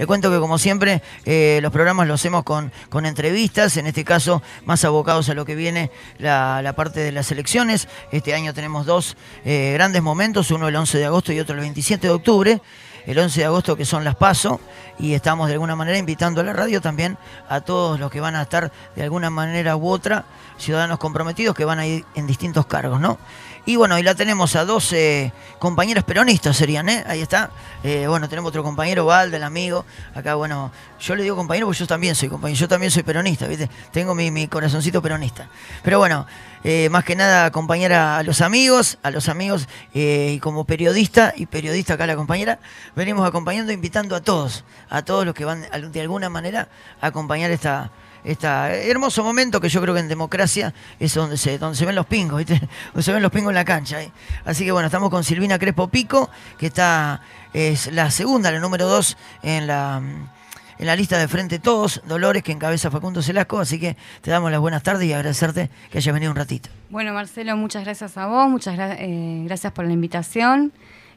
Le cuento que como siempre eh, los programas los hacemos con, entrevistas, en este caso más abocados a lo que viene la, parte de las elecciones. Este año tenemos dos eh, grandes momentos, uno el 11 de agosto y otro el 27 de octubre el 11 de agosto, que son las PASO, y estamos de alguna manera invitando a la radio también a todos los que van a estar de alguna manera u otra ciudadanos comprometidos que van a ir en distintos cargos, ¿no? Y bueno, ahí la tenemos a 12 compañeros peronistas serían, ¿eh? Ahí está. Eh, bueno, tenemos otro compañero, Valde, el amigo. Acá, bueno, yo le digo compañero porque yo también soy compañero. Yo también soy peronista, ¿viste? Tengo mi, corazoncito peronista. Pero bueno, eh, más que nada acompañar a, los amigos, a los amigos eh, y como periodista, y periodista acá la compañera, venimos acompañando, invitando a todos, a todos los que van de alguna manera a acompañar esta este hermoso momento que yo creo que en democracia es donde se, donde se ven los pingos, ¿viste? Donde se ven los pingos en la cancha. ¿eh? Así que bueno, estamos con Silvina Crespo Pico, que está, es la segunda, la número dos en la en la lista de Frente Todos, Dolores, que encabeza Facundo Selasco Así que te damos las buenas tardes y agradecerte que hayas venido un ratito. Bueno, Marcelo, muchas gracias a vos, muchas eh, gracias por la invitación.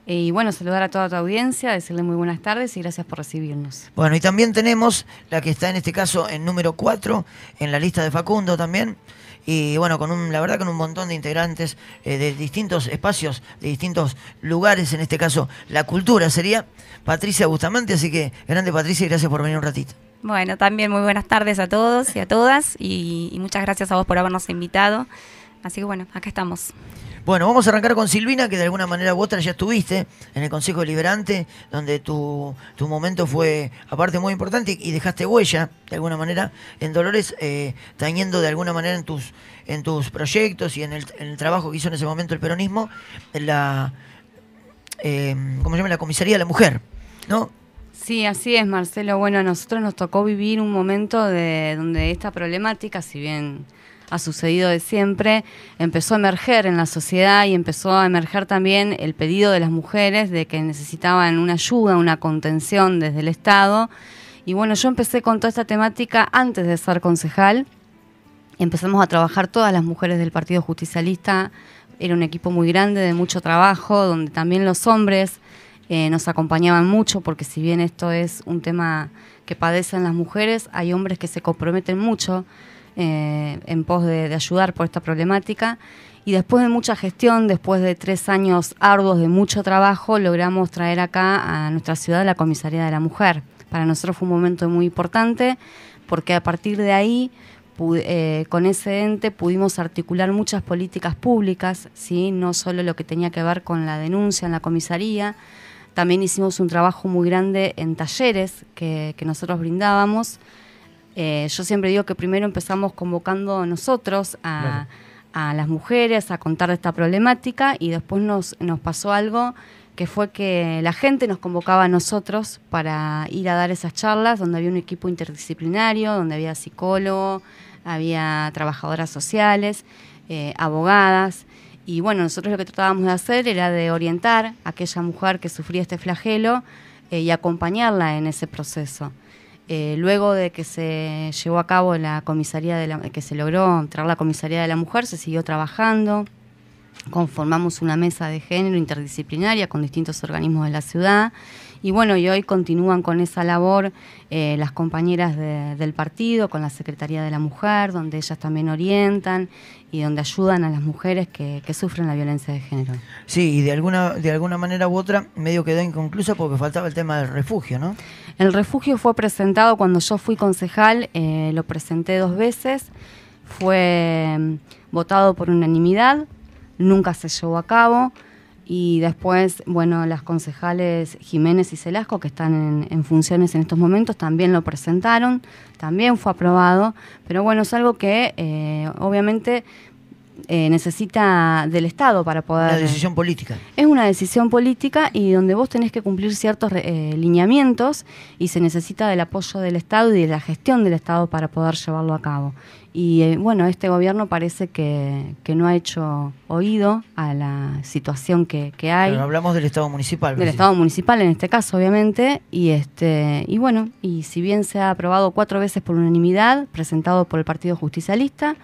Y bueno, saludar a toda tu audiencia, decirle muy buenas tardes y gracias por recibirnos. Bueno, y también tenemos la que está en este caso en número 4, en la lista de Facundo también. Y bueno, con un, la verdad con un montón de integrantes eh, de distintos espacios, de distintos lugares, en este caso la cultura sería Patricia Bustamante, así que grande Patricia y gracias por venir un ratito. Bueno, también muy buenas tardes a todos y a todas y muchas gracias a vos por habernos invitado. Así que bueno, acá estamos. Bueno, vamos a arrancar con Silvina, que de alguna manera u otra ya estuviste en el Consejo Deliberante, donde tu, momento fue aparte muy importante y dejaste huella, de alguna manera, en Dolores, eh, tañendo de alguna manera en tus, en tus proyectos y en el, en el trabajo que hizo en ese momento el peronismo, la, eh, ¿cómo se llama? La Comisaría de la Mujer, ¿no? Sí, así es, Marcelo. Bueno, a nosotros nos tocó vivir un momento de donde esta problemática, si bien ha sucedido de siempre, empezó a emerger en la sociedad y empezó a emerger también el pedido de las mujeres de que necesitaban una ayuda, una contención desde el Estado. Y bueno, yo empecé con toda esta temática antes de ser concejal. Empezamos a trabajar todas las mujeres del Partido Justicialista. Era un equipo muy grande, de mucho trabajo, donde también los hombres eh, nos acompañaban mucho, porque si bien esto es un tema que padecen las mujeres, hay hombres que se comprometen mucho eh, en pos de, ayudar por esta problemática. Y después de mucha gestión, después de tres años arduos de mucho trabajo, logramos traer acá a nuestra ciudad la comisaría de la mujer. Para nosotros fue un momento muy importante porque a partir de ahí eh, con ese ente pudimos articular muchas políticas públicas, ¿sí? no solo lo que tenía que ver con la denuncia en la comisaría, también hicimos un trabajo muy grande en talleres que nosotros brindábamos eh, yo siempre digo que primero empezamos convocando nosotros a, las mujeres a contar de esta problemática y después nos, pasó algo que fue que la gente nos convocaba a nosotros para ir a dar esas charlas donde había un equipo interdisciplinario, donde había psicólogo, había trabajadoras sociales, eh, abogadas. Y bueno, nosotros lo que tratábamos de hacer era de orientar a aquella mujer que sufría este flagelo eh, y acompañarla en ese proceso. Eh, luego de que se llevó a cabo la comisaría de que se logró entrar la comisaría de la mujer, se siguió trabajando. Conformamos una mesa de género interdisciplinaria con distintos organismos de la ciudad y bueno, y hoy continúan con esa labor eh, las compañeras del partido, con la Secretaría de la Mujer, donde ellas también orientan y donde ayudan a las mujeres que, sufren la violencia de género. Sí, y de alguna, de alguna manera u otra medio quedó inconclusa porque faltaba el tema del refugio, ¿no? El refugio fue presentado cuando yo fui concejal, eh, lo presenté dos veces, fue mm, votado por unanimidad, nunca se llevó a cabo. Y después, bueno, las concejales Jiménez y Celasco, que están en, funciones en estos momentos, también lo presentaron, también fue aprobado, pero bueno, es algo que eh, obviamente eh, necesita del Estado para poder... Una decisión política. Es una decisión política y donde vos tenés que cumplir ciertos eh, lineamientos y se necesita del apoyo del Estado y de la gestión del Estado para poder llevarlo a cabo. Y eh, bueno, este gobierno parece que, no ha hecho oído a la situación que, que hay. Pero hablamos del Estado municipal. Del Estado municipal en este caso, obviamente. Y, este, y bueno, y si bien se ha aprobado cuatro veces por unanimidad, presentado por el Partido Justicialista,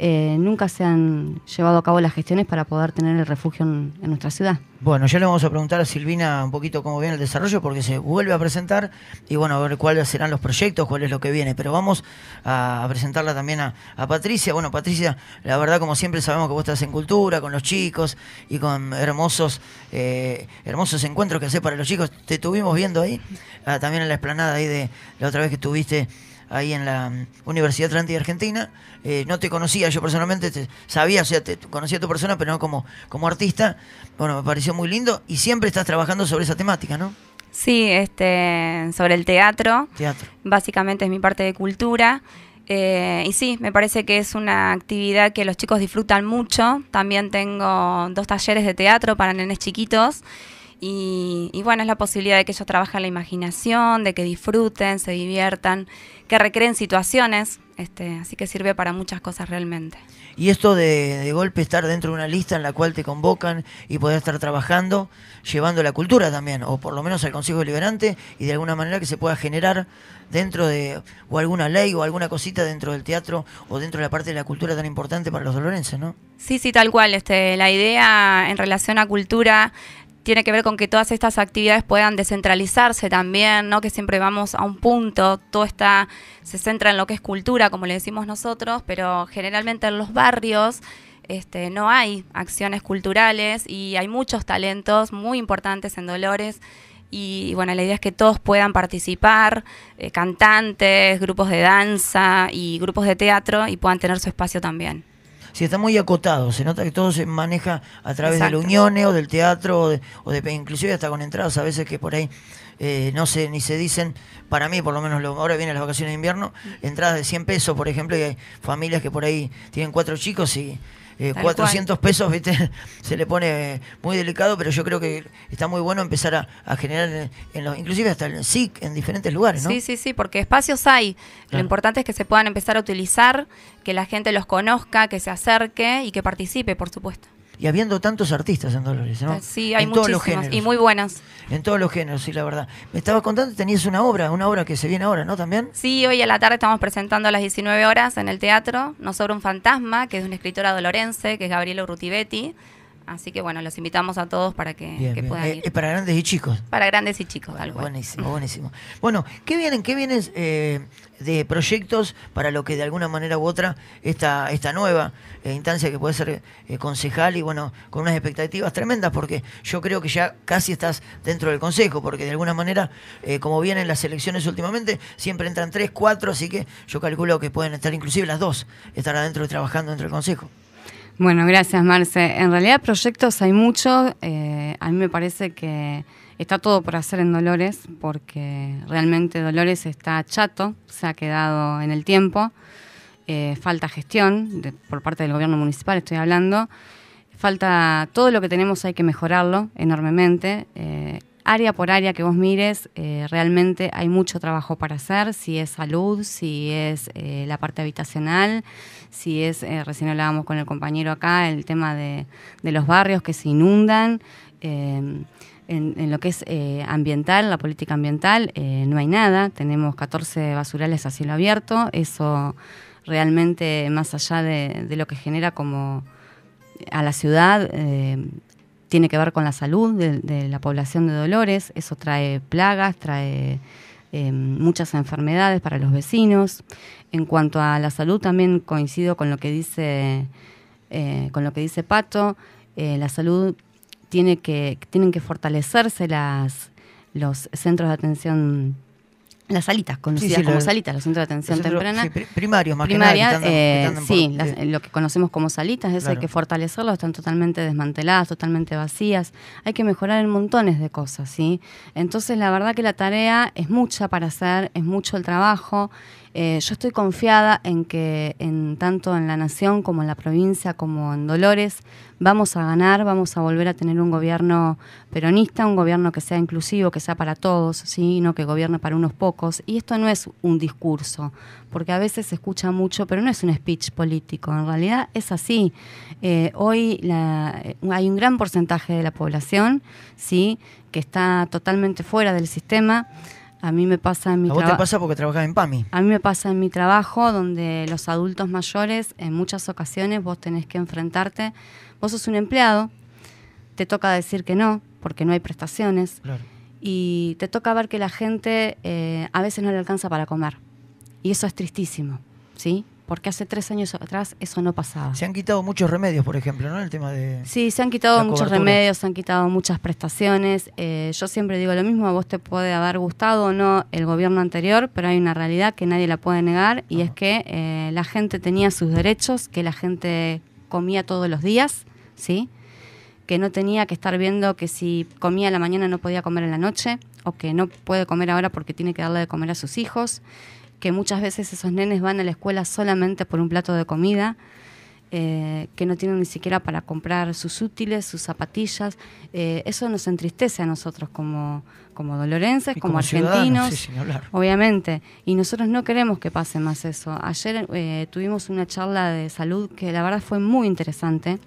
eh, nunca se han llevado a cabo las gestiones para poder tener el refugio en, nuestra ciudad. Bueno, ya le vamos a preguntar a Silvina un poquito cómo viene el desarrollo, porque se vuelve a presentar y bueno, a ver cuáles serán los proyectos, cuál es lo que viene. Pero vamos a, presentarla también a, Patricia. Bueno, Patricia, la verdad, como siempre, sabemos que vos estás en cultura, con los chicos y con hermosos, eh, hermosos encuentros que haces para los chicos. Te estuvimos viendo ahí, ah, también en la esplanada ahí de la otra vez que estuviste ahí en la mm, Universidad de Argentina. Eh, no te conocía yo personalmente, te, sabía, o sea, te, conocía a tu persona, pero no como, como artista. Bueno, me pareció muy lindo y siempre estás trabajando sobre esa temática, ¿no? Sí, este, sobre el teatro. Teatro. Básicamente es mi parte de cultura. Eh, y sí, me parece que es una actividad que los chicos disfrutan mucho. También tengo dos talleres de teatro para nenes chiquitos. Y, bueno, es la posibilidad de que ellos trabajen la imaginación, de que disfruten, se diviertan, que recreen situaciones. Este, así que sirve para muchas cosas realmente. Y esto de, de golpe estar dentro de una lista en la cual te convocan y poder estar trabajando, llevando la cultura también, o por lo menos al Consejo Deliberante, y de alguna manera que se pueda generar dentro de, o alguna ley o alguna cosita dentro del teatro o dentro de la parte de la cultura tan importante para los dolorenses, ¿no? Sí, sí, tal cual. Este, la idea en relación a cultura tiene que ver con que todas estas actividades puedan descentralizarse también, ¿no? Que siempre vamos a un punto, todo está, se centra en lo que es cultura, como le decimos nosotros, pero generalmente en los barrios este, no hay acciones culturales y hay muchos talentos muy importantes en Dolores. Y, bueno, la idea es que todos puedan participar, eh, cantantes, grupos de danza y grupos de teatro, y puedan tener su espacio también si está muy acotado, se nota que todo se maneja a través de la uniones o del teatro, o de, o inclusive hasta con entradas a veces que por ahí eh, no se, ni se dicen, para mí por lo menos, ahora vienen las vacaciones de invierno, entradas de 100 pesos, por ejemplo, y hay familias que por ahí tienen cuatro chicos y eh, 400 pesos, ¿viste? se le pone muy delicado, pero yo creo que está muy bueno empezar a, generar, en, los, inclusive hasta el SIC, en diferentes lugares, ¿no? Sí, sí, sí, porque espacios hay. Lo importante es que se puedan empezar a utilizar, que la gente los conozca, que se acerque y que participe, por supuesto y habiendo tantos artistas en Dolores, ¿no? Sí, hay en y muy buenas. En todos los géneros, sí, la verdad. Me estaba contando, tenías una obra, una obra que se viene ahora, ¿no? También. Sí, hoy a la tarde estamos presentando a las 19 horas en el teatro Nos sobra un fantasma, que es una escritora dolorense, que es Gabriela Rutibetti. Así que bueno, los invitamos a todos para que, puedan eh, ir. Eh, para grandes y chicos. Para grandes y chicos, algo. Buenísimo, buenísimo. Bueno, ¿qué vienen, qué eh, de proyectos para lo que de alguna manera u otra esta, esta nueva instancia que puede ser concejal y bueno, con unas expectativas tremendas porque yo creo que ya casi estás dentro del consejo porque de alguna manera, como vienen las elecciones últimamente, siempre entran tres, cuatro, así que yo calculo que pueden estar inclusive las dos, estar adentro y trabajando dentro del consejo. Bueno, gracias Marce. En realidad proyectos hay muchos. Eh, a mí me parece que está todo por hacer en Dolores, porque realmente Dolores está chato, se ha quedado en el tiempo. Eh, falta gestión por parte del gobierno municipal, estoy hablando. Falta todo lo que tenemos hay que mejorarlo enormemente. Eh, área por área que vos mires, eh, realmente hay mucho trabajo para hacer, si es salud, si es eh, la parte habitacional, si es, eh, recién hablábamos con el compañero acá, el tema de, los barrios que se inundan. En, lo que es ambiental, la política ambiental, no hay nada. Tenemos 14 basurales a cielo abierto. Eso realmente, más allá de, lo que genera como a la ciudad, tiene que ver con la salud de, la población de Dolores, eso trae plagas, trae em, muchas enfermedades para los vecinos. En cuanto a la salud también coincido con lo que dice, eh, con lo que dice Pato, eh, la salud tiene que, tienen que fortalecerse las, los centros de atención las salitas, conocidas como salitas, los centros de atención temprana. primarios primaria, sí, lo que conocemos como salitas, eso hay que fortalecerlo, están totalmente desmanteladas, totalmente vacías, hay que mejorar en montones de cosas, ¿sí? Entonces la verdad que la tarea es mucha para hacer, es mucho el trabajo eh, yo estoy confiada en que en, tanto en la nación como en la provincia como en Dolores vamos a ganar, vamos a volver a tener un gobierno peronista, un gobierno que sea inclusivo, que sea para todos, ¿sí? no que gobierne para unos pocos. Y esto no es un discurso, porque a veces se escucha mucho, pero no es un speech político. En realidad es así. Eh, hoy eh, hay un gran porcentaje de la población ¿sí? que está totalmente fuera del sistema. A mí me pasa en mi trabajo. ¿A vos te pasa porque en PAMI? A mí me pasa en mi trabajo, donde los adultos mayores, en muchas ocasiones, vos tenés que enfrentarte. Vos sos un empleado, te toca decir que no, porque no hay prestaciones. Claro. Y te toca ver que la gente eh, a veces no le alcanza para comer. Y eso es tristísimo, ¿sí? porque hace tres años atrás eso no pasaba. Se han quitado muchos remedios, por ejemplo, ¿no? El tema de. Sí, se han quitado muchos remedios, se han quitado muchas prestaciones. Eh, yo siempre digo lo mismo, a vos te puede haber gustado o no el gobierno anterior, pero hay una realidad que nadie la puede negar y es que eh, la gente tenía sus derechos, que la gente comía todos los días, ¿sí? que no tenía que estar viendo que si comía a la mañana no podía comer en la noche, o que no puede comer ahora porque tiene que darle de comer a sus hijos, que muchas veces esos nenes van a la escuela solamente por un plato de comida, eh, que no tienen ni siquiera para comprar sus útiles, sus zapatillas. Eh, eso nos entristece a nosotros como, como dolorenses, como, argentinos, obviamente. Y nosotros no queremos que pase más eso. Ayer eh, tuvimos una charla de salud que la verdad fue muy interesante.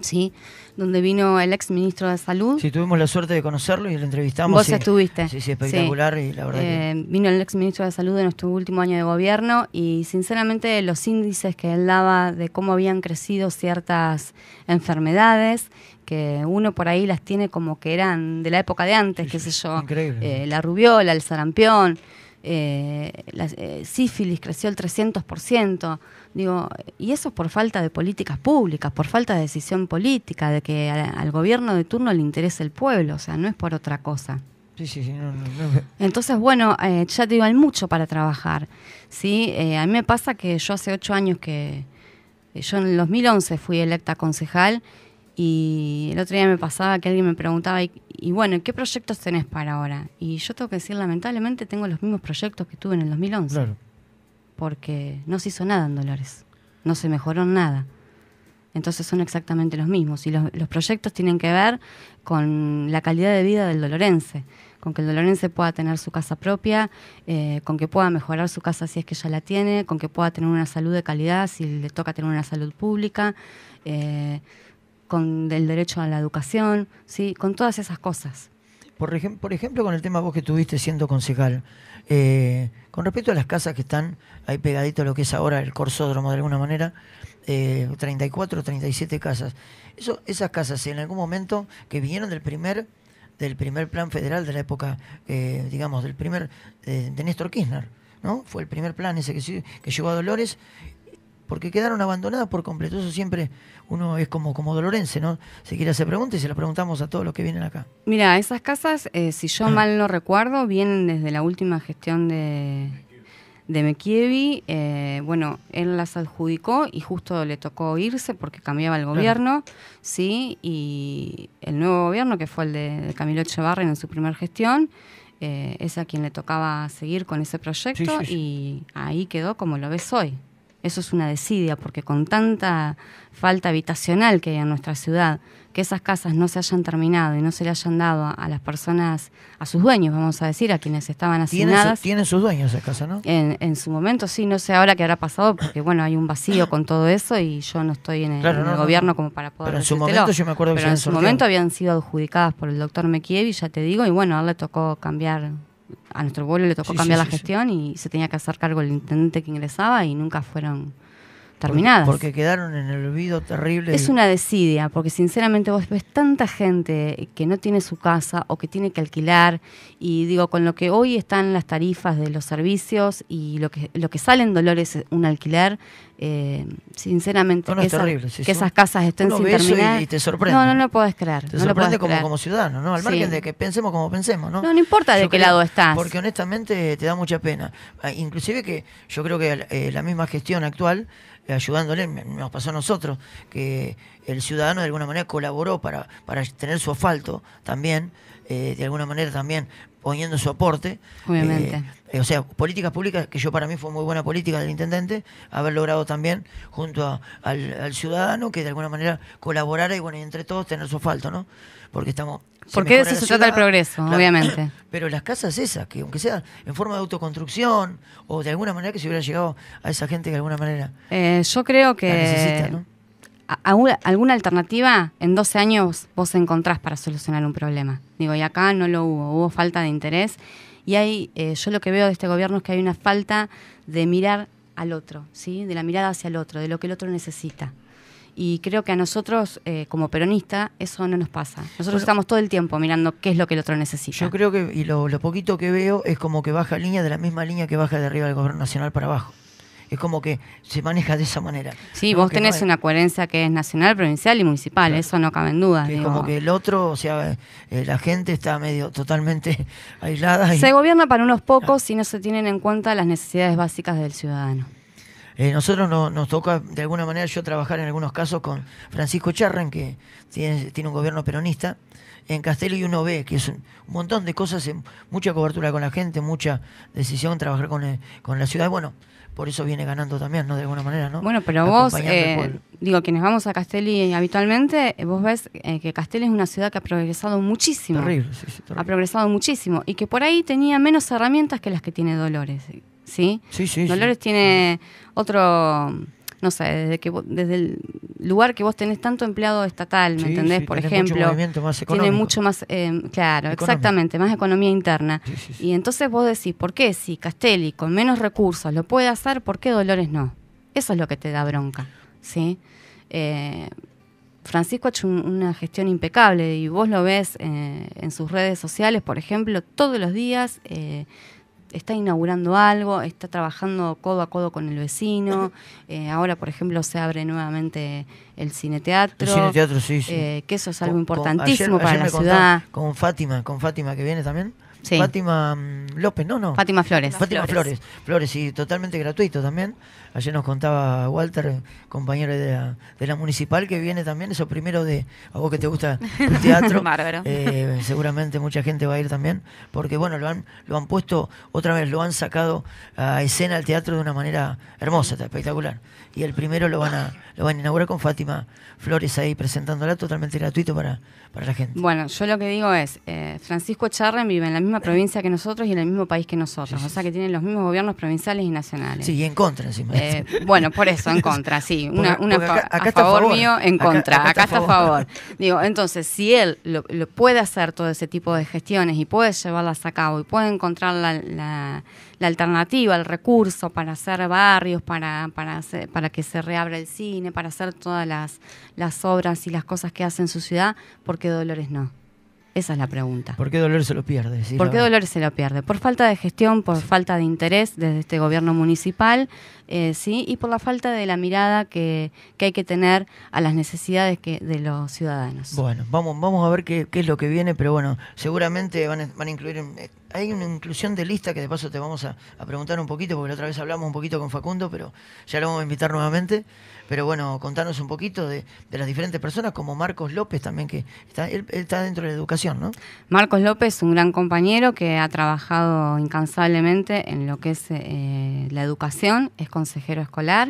¿sí? donde vino el ex ministro de Salud. Sí, tuvimos la suerte de conocerlo y lo entrevistamos. Vos estuviste. Sí, sí, espectacular y la verdad. Eh, vino el ex ministro de Salud en nuestro último año de gobierno y sinceramente los índices que él daba de cómo habían crecido ciertas enfermedades que uno por ahí las tiene como que eran de la época de antes, qué sé yo, eh, la rubiola, el sarampión eh, la eh, sífilis creció el 300%. Digo, y eso es por falta de políticas públicas, por falta de decisión política, de que al, gobierno de turno le interese el pueblo, o sea, no es por otra cosa. Entonces, bueno, eh, ya te digo, hay mucho para trabajar. ¿sí? Eh, a mí me pasa que yo hace ocho años que, yo en el 2011 fui electa concejal y el otro día me pasaba que alguien me preguntaba, y, bueno, ¿qué proyectos tenés para ahora? Y yo tengo que decir, lamentablemente tengo los mismos proyectos que tuve en el 2011. Claro. Porque no se hizo nada en Dolores, no se mejoró nada. Entonces son exactamente los mismos. Y los, proyectos tienen que ver con la calidad de vida del dolorense, con que el dolorense pueda tener su casa propia, eh, con que pueda mejorar su casa si es que ya la tiene, con que pueda tener una salud de calidad si le toca tener una salud pública. Eh, con el derecho a la educación, ¿sí? con todas esas cosas. Por, por ejemplo, con el tema vos que tuviste siendo concejal, eh, con respecto a las casas que están ahí pegadito a lo que es ahora el corsódromo de alguna manera, 34 eh, 37 casas, Eso, esas casas en algún momento que vinieron del primer del primer plan federal de la época, eh, digamos, del primer de Néstor Kirchner, ¿no? Fue el primer plan ese que llegó a Dolores porque quedaron abandonadas por completo. Eso siempre uno es como, como dolorense, ¿no? Se quiere hacer preguntas y se las preguntamos a todos los que vienen acá. Mira, esas casas, eh, si yo ah. mal no recuerdo, vienen desde la última gestión de, de Mekievi. Eh, bueno, él las adjudicó y justo le tocó irse porque cambiaba el gobierno, ¿sí? Y el nuevo gobierno, que fue el de, Camilo Echevarri en su primera gestión, eh, es a quien le tocaba seguir con ese proyecto y ahí quedó como lo ves hoy. Eso es una desidia, porque con tanta falta habitacional que hay en nuestra ciudad, que esas casas no se hayan terminado y no se le hayan dado a, las personas, a sus dueños, vamos a decir, a quienes estaban asignadas. ¿Tienen, sus dueños esas casas, no? En, su momento sí, no sé ahora qué habrá pasado, porque bueno, hay un vacío con todo eso y yo no estoy en el, gobierno como para poder. Pero en su momento yo me acuerdo que en su momento habían sido adjudicadas por el doctor Mekiev ya te digo, y bueno, a él le tocó cambiar a nuestro pueblo le tocó cambiar la gestión y se tenía que hacer cargo el intendente que ingresaba y nunca fueron terminadas. Porque, quedaron en el olvido terrible. Es una desidia, porque sinceramente vos ves tanta gente que no tiene su casa o que tiene que alquilar y digo, con lo que hoy están las tarifas de los servicios y lo que, lo que sale en Dolores un alquiler, eh, sinceramente, que, esas casas estén uno sin y, te sorprende. No, no lo puedes creer. Te sorprende como, ciudadano, ¿no? Al margen de que pensemos como pensemos, ¿no? No, importa de qué lado estás. Porque honestamente te da mucha pena. Ah, inclusive que yo creo que eh, la misma gestión actual, eh, ayudándole, nos pasó a nosotros, que el ciudadano de alguna manera colaboró para, para tener su asfalto también. de alguna manera también poniendo su aporte. Obviamente. Eh, eh, o sea, políticas públicas, que yo para mí fue muy buena política del intendente, haber logrado también junto al, ciudadano que de alguna manera colaborara y bueno, y entre todos tener su asfalto, ¿no? Porque estamos... Porque de eso se trata el progreso, obviamente. Pero las casas esas, que aunque sea en forma de autoconstrucción o de alguna manera que se hubiera llegado a esa gente de alguna manera... Eh, yo creo que... ¿Alguna alternativa en 12 años vos encontrás para solucionar un problema? Digo, y acá no lo hubo, hubo falta de interés. Y hay, eh, yo lo que veo de este gobierno es que hay una falta de mirar al otro, ¿sí? de la mirada hacia el otro, de lo que el otro necesita. Y creo que a nosotros, eh, como peronista eso no nos pasa. Nosotros estamos todo el tiempo mirando qué es lo que el otro necesita. Yo creo que, y lo, lo poquito que veo, es como que baja línea de la misma línea que baja de arriba del gobierno nacional para abajo. Es como que se maneja de esa manera. Sí, vos tenés una coherencia que es nacional, provincial y municipal, eso no cabe en duda. Es como que el otro, o sea, eh, la gente está medio totalmente aislada. Y... Se gobierna para unos pocos y no se tienen en cuenta las necesidades básicas del ciudadano. Eh, nosotros nos toca, de alguna manera, yo trabajar en algunos casos con Francisco Charren, que tiene, un gobierno peronista, en Castelo y uno ve que es un, montón de cosas, eh, mucha cobertura con la gente, mucha decisión, trabajar con, con la ciudad. Bueno, por eso viene ganando también, ¿no? De alguna manera, ¿no? Bueno, pero vos, eh, digo, quienes vamos a Castelli habitualmente, vos ves eh, que Castelli es una ciudad que ha progresado muchísimo. Terrible, sí, sí, Ha progresado muchísimo y que por ahí tenía menos herramientas que las que tiene Dolores, ¿sí? Sí, sí. Dolores tiene otro no sé, desde que desde el lugar que vos tenés tanto empleado estatal, ¿me entendés? por ejemplo, tiene mucho más, eh, claro, exactamente, más economía interna. y entonces vos decís, ¿por qué si Castelli con menos recursos lo puede hacer, por qué Dolores no? Eso es lo que te da bronca, ¿sí? Eh, Francisco ha hecho una gestión impecable y vos lo ves eh, en sus redes sociales, por ejemplo, todos los días está inaugurando algo, está trabajando codo a codo con el vecino. Eh, ahora, por ejemplo, se abre nuevamente el cineteatro. El cineteatro, sí, sí. Eh, que eso es algo importantísimo para la ciudad. Con Fátima, con Fátima que viene también. Sí. Fátima mm, López, no, no. Fátima Flores. Fátima Flores. Flores, y totalmente gratuito también. Ayer nos contaba Walter, compañero de la, municipal, que viene también, eso primero de, a vos que te gusta el teatro, eh, seguramente mucha gente va a ir también, porque bueno, lo han, lo han puesto otra vez, lo han sacado a escena al teatro de una manera hermosa, espectacular. Y el primero lo van a, lo van a inaugurar con Fátima Flores ahí presentándola totalmente gratuito para, para la gente. Bueno, yo lo que digo es, eh, Francisco Charren vive en la misma provincia que nosotros y en el mismo país que nosotros, o sea que tienen los mismos gobiernos provinciales y nacionales. Sí, y en contra encima. Eh, bueno, por eso, en contra, sí. Una, a favor, mío, en contra. Acá, está, a favor. Digo, entonces, si él lo, puede hacer todo ese tipo de gestiones y puede llevarlas a cabo y puede encontrar la, alternativa, el recurso para hacer barrios, para, para, para que se reabra el cine, para hacer todas las, las obras y las cosas que hace en su ciudad, ¿por qué Dolores no? Esa es la pregunta. ¿Por qué Dolores se lo pierde? ¿Por qué Dolores se lo pierde? Por falta de gestión, por falta de interés desde este gobierno municipal, eh, ¿sí? y por la falta de la mirada que, hay que tener a las necesidades que, de los ciudadanos. Bueno, vamos, vamos a ver qué, es lo que viene, pero bueno, seguramente van a, incluir... Eh, hay una inclusión de lista que de paso te vamos a, preguntar un poquito, porque la otra vez hablamos un poquito con Facundo, pero ya lo vamos a invitar nuevamente. Pero bueno, contanos un poquito de, las diferentes personas, como Marcos López también, que está, él, está dentro de la educación, ¿no? Marcos López, un gran compañero que ha trabajado incansablemente en lo que es eh, la educación, es con consejero escolar,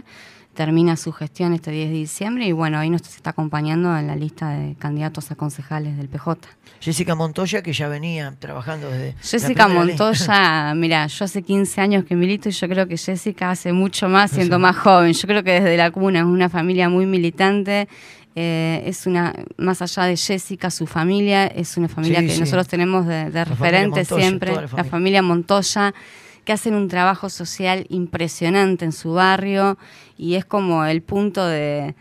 termina su gestión este 10 de diciembre y bueno, ahí nos está acompañando en la lista de candidatos a concejales del PJ. Jessica Montoya, que ya venía trabajando desde... Jessica Montoya, mira, yo hace 15 años que milito y yo creo que Jessica hace mucho más siendo más joven. Yo creo que desde la cuna es una familia muy militante. Eh, es una, más allá de Jessica, su familia, es una familia que nosotros tenemos de, referente siempre, La familia Montoya hacen un trabajo social impresionante en su barrio y es como el punto de,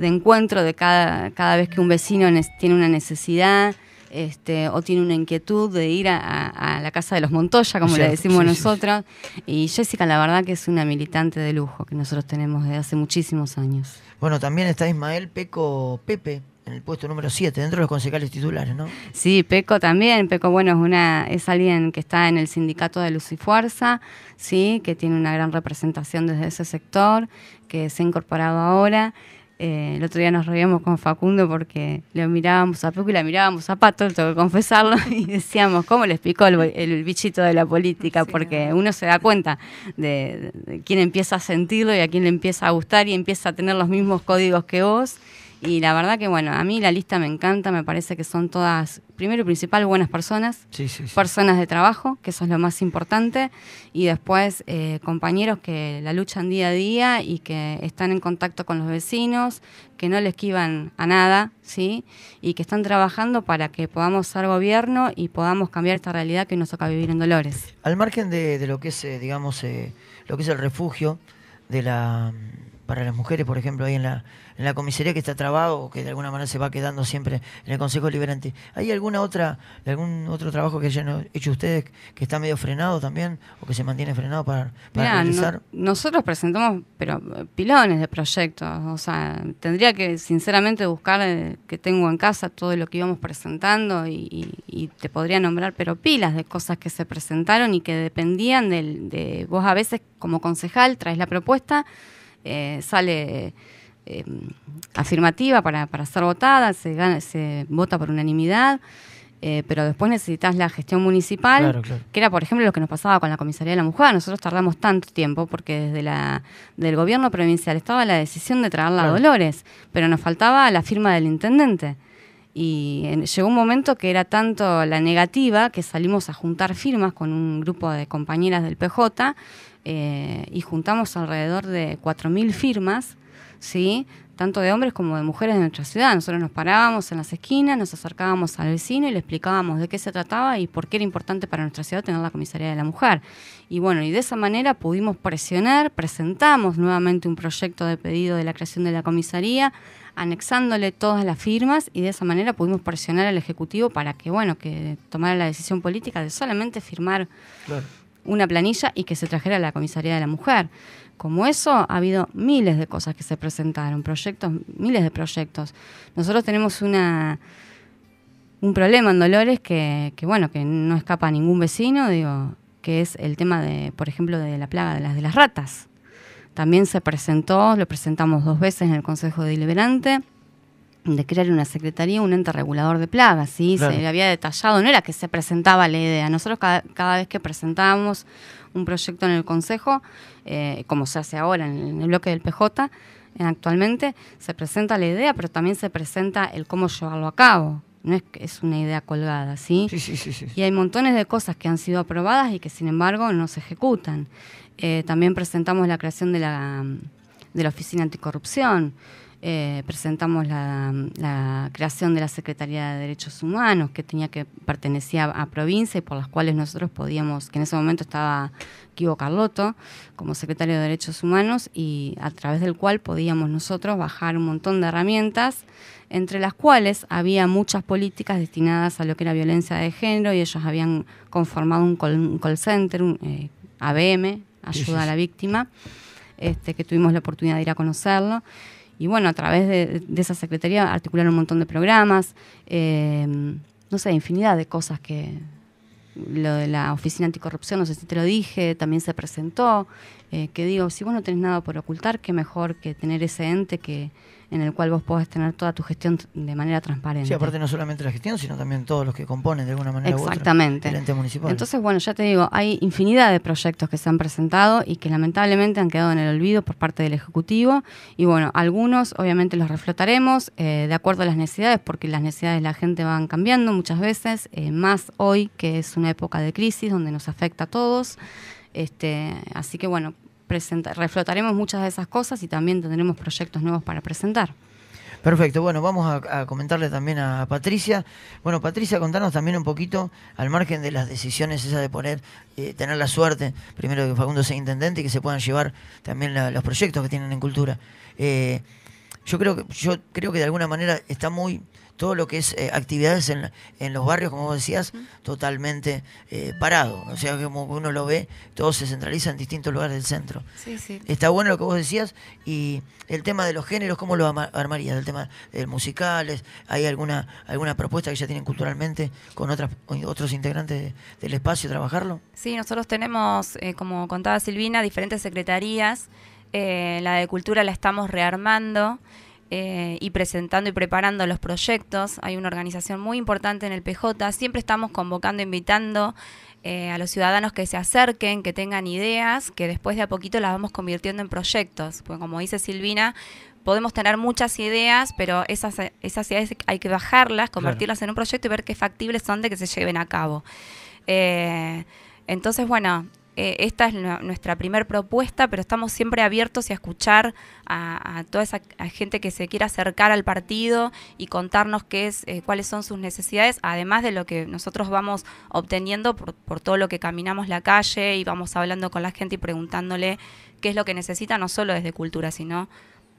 encuentro de cada, cada vez que un vecino tiene una necesidad. Este, o tiene una inquietud de ir a, la casa de los Montoya, como le decimos nosotros. y Jessica, la verdad que es una militante de lujo que nosotros tenemos desde hace muchísimos años. Bueno, también está Ismael Peco Pepe, el puesto número 7, dentro de los concejales titulares, ¿no? Sí, Peco también. Peco, bueno, es, una, es alguien que está en el sindicato de Luz y Fuerza, ¿sí? que tiene una gran representación desde ese sector, que se ha incorporado ahora. Eh, el otro día nos reíamos con Facundo porque lo mirábamos a Peco y la mirábamos a Pato, tengo que confesarlo, y decíamos, ¿cómo le explicó el, bichito de la política? porque uno se da cuenta de, quién empieza a sentirlo y a quién le empieza a gustar y empieza a tener los mismos códigos que vos. Y la verdad que, bueno, a mí la lista me encanta, me parece que son todas, primero y principal, buenas personas, personas de trabajo, que eso es lo más importante, y después eh, compañeros que la luchan día a día y que están en contacto con los vecinos, que no le esquivan a nada, ¿sí? Y que están trabajando para que podamos ser gobierno y podamos cambiar esta realidad que nos toca vivir en Dolores. Al margen de, lo que es, eh, digamos, eh, lo que es el refugio de la para las mujeres, por ejemplo, ahí en la, comisaría que está trabado o que de alguna manera se va quedando siempre en el Consejo Liberante. ¿Hay alguna otra, algún otro trabajo que hayan hecho ustedes que está medio frenado también o que se mantiene frenado para, para realizar? nosotros presentamos pero pilones de proyectos, o sea, tendría que sinceramente buscar eh, que tengo en casa todo lo que íbamos presentando y, te podría nombrar pero pilas de cosas que se presentaron y que dependían de vos a veces como concejal traes la propuesta eh, sale eh, afirmativa para, para, ser votada, se, se vota por unanimidad. Eh, pero después necesitas la gestión municipal, que era, por ejemplo, lo que nos pasaba con la comisaría de la mujer. Nosotros tardamos tanto tiempo porque desde la del gobierno provincial estaba la decisión de traerla a Dolores, pero nos faltaba la firma del intendente. Y llegó un momento que era tanto la negativa que salimos a juntar firmas con un grupo de compañeras del PJ eh, y juntamos alrededor de 4.000 firmas, ¿sí? tanto de hombres como de mujeres de nuestra ciudad. Nosotros nos parábamos en las esquinas, nos acercábamos al vecino y le explicábamos de qué se trataba y por qué era importante para nuestra ciudad tener la comisaría de la mujer. Y bueno, y de esa manera pudimos presionar, presentamos nuevamente un proyecto de pedido de la creación de la comisaría, anexándole todas las firmas y de esa manera pudimos presionar al Ejecutivo para que, bueno, que tomara la decisión política de solamente firmar una planilla y que se trajera a la comisaría de la mujer. Como eso, ha habido miles de cosas que se presentaron, proyectos, miles de proyectos. Nosotros tenemos una un problema en Dolores que, que bueno, que no escapa a ningún vecino, digo, que es el tema de, por ejemplo, de la plaga de las de las ratas. También se presentó, lo presentamos dos veces en el Consejo Deliberante de crear una secretaría, un ente regulador de plagas, ¿sí? Se había detallado, no era que se presentaba la idea. Nosotros cada, cada vez que presentábamos un proyecto en el Consejo, eh, como se hace ahora en el, bloque del PJ, en actualmente, se presenta la idea, pero también se presenta el cómo llevarlo a cabo. No es que es una idea colgada, ¿sí? Sí, sí, sí, Y hay montones de cosas que han sido aprobadas y que, sin embargo, no se ejecutan. Eh, también presentamos la creación de la, de la Oficina Anticorrupción, eh, presentamos la, creación de la Secretaría de Derechos Humanos, que tenía que pertenecía a, provincia y por las cuales nosotros podíamos, que en ese momento estaba Kivo Carlotto como secretario de Derechos Humanos, y a través del cual podíamos nosotros bajar un montón de herramientas, entre las cuales había muchas políticas destinadas a lo que era violencia de género, y ellos habían conformado un call, center, un eh, ABM, ayuda a la víctima, este, que tuvimos la oportunidad de ir a conocerlo y bueno, a través de, esa secretaría articular un montón de programas, eh, no sé, infinidad de cosas que lo de la Oficina Anticorrupción, no sé si te lo dije, también se presentó, eh, que digo, si vos no tenés nada por ocultar, qué mejor que tener ese ente que en el cual vos podés tener toda tu gestión de manera transparente. Sí, aparte no solamente la gestión, sino también todos los que componen de alguna manera Exactamente. el ente municipal. Entonces, bueno, ya te digo, hay infinidad de proyectos que se han presentado y que lamentablemente han quedado en el olvido por parte del Ejecutivo. Y bueno, algunos obviamente los reflotaremos eh, de acuerdo a las necesidades, porque las necesidades de la gente van cambiando muchas veces, eh, más hoy que es una época de crisis donde nos afecta a todos. Este, así que bueno, reflotaremos muchas de esas cosas y también tendremos proyectos nuevos para presentar. Perfecto, bueno, vamos a, comentarle también a Patricia. Bueno, Patricia, contanos también un poquito, al margen de las decisiones esa de poner, eh, tener la suerte, primero que Facundo sea intendente y que se puedan llevar también los proyectos que tienen en cultura. Eh, yo creo que, yo creo que de alguna manera está muy todo lo que es eh, actividades en, los barrios, como vos decías, totalmente eh, parado. O sea, como uno lo ve, todo se centraliza en distintos lugares del centro. Está bueno lo que vos decías y el tema de los géneros, ¿cómo lo armarías? El tema de musicales, ¿hay alguna, alguna propuesta que ya tienen culturalmente con otras, otros integrantes del espacio trabajarlo? Sí, nosotros tenemos, eh, como contaba Silvina, diferentes secretarías. la de cultura la estamos rearmando. Eh, y presentando y preparando los proyectos. Hay una organización muy importante en el PJ. Siempre estamos convocando, invitando eh, a los ciudadanos que se acerquen, que tengan ideas, que después de a poquito las vamos convirtiendo en proyectos. Pues como dice Silvina, podemos tener muchas ideas, pero esas, esas ideas hay que bajarlas, convertirlas en un proyecto y ver qué factibles son de que se lleven a cabo. Eh, entonces, bueno, eh, esta es nuestra primer propuesta, pero estamos siempre abiertos y a escuchar a, toda esa gente que se quiera acercar al partido y contarnos qué es, eh, cuáles son sus necesidades, además de lo que nosotros vamos obteniendo por, todo lo que caminamos la calle y vamos hablando con la gente y preguntándole qué es lo que necesita, no solo desde cultura, sino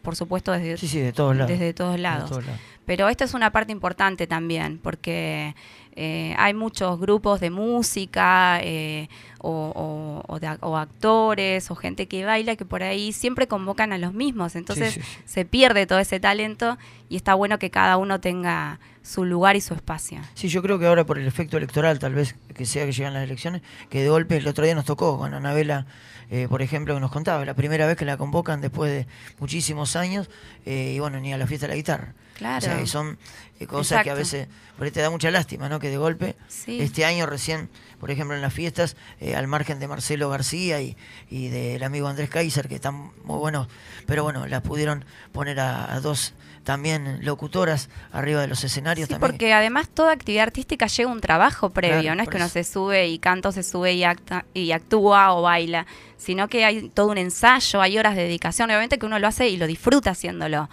por supuesto desde, todos desde todos lados. todos lados. Pero esta es una parte importante también, porque eh, hay muchos grupos de música eh, o, de, actores o gente que baila que por ahí siempre convocan a los mismos. Entonces se pierde todo ese talento y está bueno que cada uno tenga su lugar y su espacio. Sí, yo creo que ahora por el efecto electoral, tal vez que sea que llegan las elecciones, que de golpe el otro día nos tocó con Anabela, eh, por ejemplo, que nos contaba, la primera vez que la convocan después de muchísimos años eh, y bueno, ni a la fiesta de la guitarra. Claro. O son eh, cosas que a veces por te da mucha lástima, ¿no? Que de golpe, este año recién, por ejemplo, en las fiestas, eh, al margen de Marcelo García y, del amigo Andrés Kaiser, que están muy buenos, pero bueno, las pudieron poner a, dos también locutoras arriba de los escenarios. Sí, también. porque además toda actividad artística lleva un trabajo previo, no es que uno se sube y canta, se sube y, acta, y actúa o baila, sino que hay todo un ensayo, hay horas de dedicación, obviamente que uno lo hace y lo disfruta haciéndolo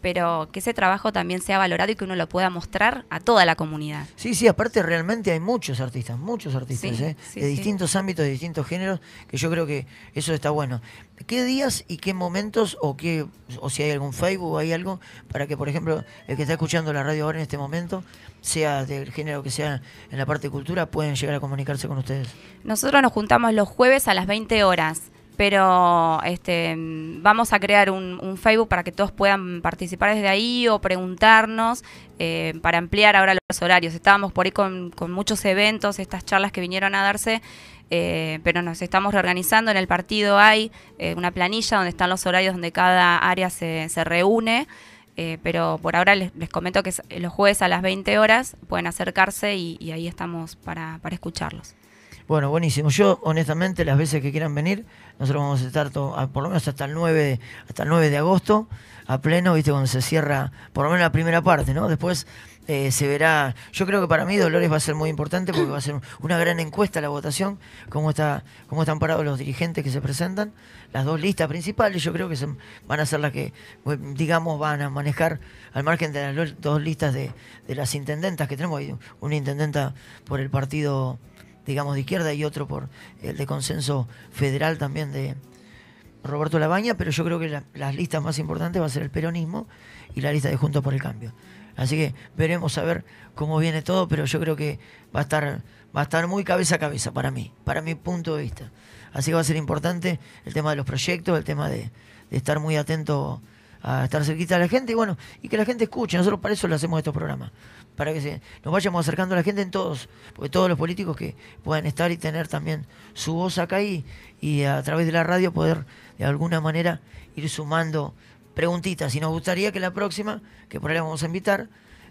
pero que ese trabajo también sea valorado y que uno lo pueda mostrar a toda la comunidad. Sí, sí, aparte realmente hay muchos artistas, muchos artistas, ¿eh? de distintos ámbitos, de distintos géneros, que yo creo que eso está bueno. ¿Qué días y qué momentos, o, qué, o si hay algún Facebook, o hay algo, para que, por ejemplo, el que está escuchando la radio ahora en este momento, sea del género que sea en la parte de cultura, pueden llegar a comunicarse con ustedes? Nosotros nos juntamos los jueves a las 20 horas pero este, vamos a crear un, Facebook para que todos puedan participar desde ahí o preguntarnos eh, para ampliar ahora los horarios. Estábamos por ahí con, muchos eventos, estas charlas que vinieron a darse, eh, pero nos estamos reorganizando. En el partido hay eh, una planilla donde están los horarios donde cada área se, reúne. pero por ahora les, comento que los jueves a las 20 horas pueden acercarse y, ahí estamos para escucharlos. Bueno, buenísimo. Yo, honestamente, las veces que quieran venir, nosotros vamos a estar por lo menos hasta el 9 hasta el 9 de agosto, a pleno, viste, cuando se cierra, por lo menos la primera parte, ¿no? Después eh, se verá. Yo creo que para mí Dolores va a ser muy importante porque va a ser una gran encuesta la votación, cómo está, cómo están parados los dirigentes que se presentan, las dos listas principales, yo creo que se, van a ser las que, digamos, van a manejar al margen de las dos listas de, de las intendentas que tenemos, hay una intendenta por el partido digamos, de izquierda y otro por el de consenso federal también de Roberto Labaña, pero yo creo que las listas más importantes va a ser el peronismo y la lista de Juntos por el Cambio. Así que veremos a ver cómo viene todo, pero yo creo que va a estar, va a estar muy cabeza a cabeza para mí, para mi punto de vista. Así que va a ser importante el tema de los proyectos, el tema de, estar muy atento a estar cerquita de la gente y bueno, y que la gente escuche. Nosotros para eso le hacemos estos programas para que se, nos vayamos acercando a la gente en todos, porque todos los políticos que puedan estar y tener también su voz acá y, y a través de la radio poder de alguna manera ir sumando preguntitas. Y nos gustaría que la próxima, que por ahí la vamos a invitar,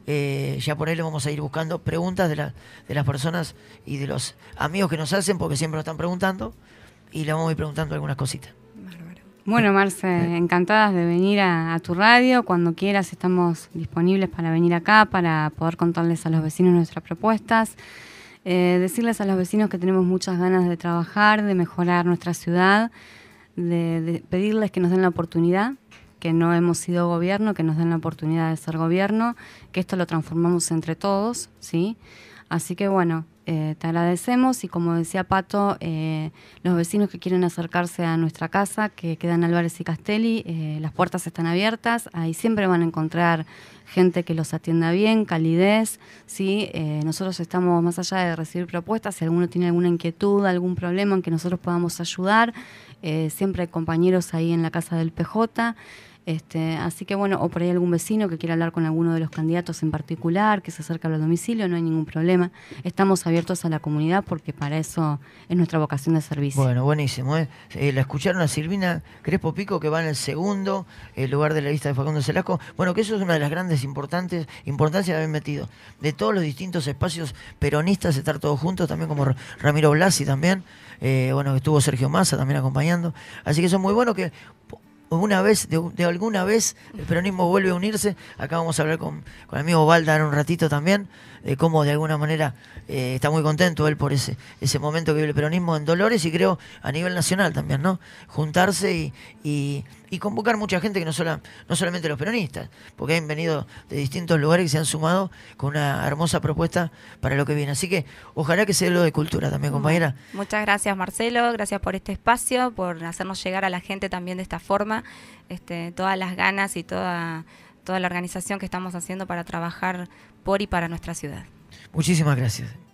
eh, ya por ahí le vamos a ir buscando preguntas de, de las personas y de los amigos que nos hacen, porque siempre nos están preguntando, y le vamos a ir preguntando algunas cositas. Bueno, Marce, encantadas de venir a, tu radio. Cuando quieras estamos disponibles para venir acá, para poder contarles a los vecinos nuestras propuestas. Eh, decirles a los vecinos que tenemos muchas ganas de trabajar, de mejorar nuestra ciudad, de, de pedirles que nos den la oportunidad, que no hemos sido gobierno, que nos den la oportunidad de ser gobierno, que esto lo transformamos entre todos, ¿sí? Así que bueno, eh, te agradecemos y como decía Pato, eh, los vecinos que quieren acercarse a nuestra casa, que quedan Álvarez y Castelli, eh, las puertas están abiertas, ahí siempre van a encontrar gente que los atienda bien, calidez, ¿sí? nosotros estamos más allá de recibir propuestas, si alguno tiene alguna inquietud, algún problema en que nosotros podamos ayudar, siempre hay compañeros ahí en la casa del PJ. Este, así que bueno, o por ahí algún vecino que quiera hablar con alguno de los candidatos en particular, que se acerca a los domicilios, no hay ningún problema. Estamos abiertos a la comunidad porque para eso es nuestra vocación de servicio. Bueno, buenísimo. ¿eh? eh la escucharon a Silvina Crespo Pico, que va en el segundo en eh, lugar de la lista de Facundo Celasco. Bueno, que eso es una de las grandes importantes importancias de haber metido. De todos los distintos espacios peronistas, estar todos juntos, también como Ramiro Blasi también. Eh, bueno, estuvo Sergio Massa también acompañando. Así que eso es muy bueno que una vez, de, alguna vez, el peronismo vuelve a unirse. Acá vamos a hablar con, con el amigo Valdar un ratito también de cómo de alguna manera eh, está muy contento él por ese, ese momento que vive el peronismo en Dolores y creo a nivel nacional también, ¿no? Juntarse y, y, convocar mucha gente que no, no solamente los peronistas, porque han venido de distintos lugares y se han sumado con una hermosa propuesta para lo que viene. Así que ojalá que sea lo de cultura también, compañera. Muchas gracias, Marcelo, gracias por este espacio, por hacernos llegar a la gente también de esta forma, este, todas las ganas y toda toda la organización que estamos haciendo para trabajar por y para nuestra ciudad. Muchísimas gracias.